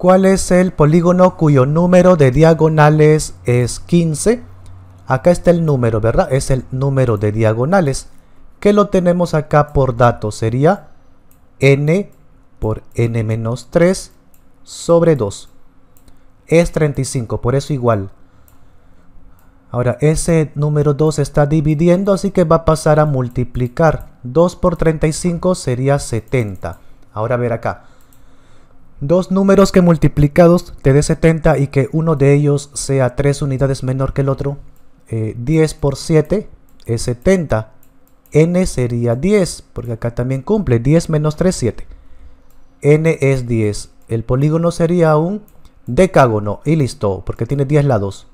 ¿Cuál es el polígono cuyo número de diagonales es 15? Acá está el número, ¿verdad? Es el número de diagonales. ¿Qué lo tenemos acá por dato. Sería n por n-3 menos sobre 2. Es 35, por eso igual. Ahora, ese número 2 está dividiendo, así que va a pasar a multiplicar. 2 por 35 sería 70. Ahora ver acá. Dos números que multiplicados te dé 70 y que uno de ellos sea 3 unidades menor que el otro. 10 eh, por 7 es 70. n sería 10, porque acá también cumple. 10 menos 3, 7. n es 10. El polígono sería un decágono y listo, porque tiene 10 lados.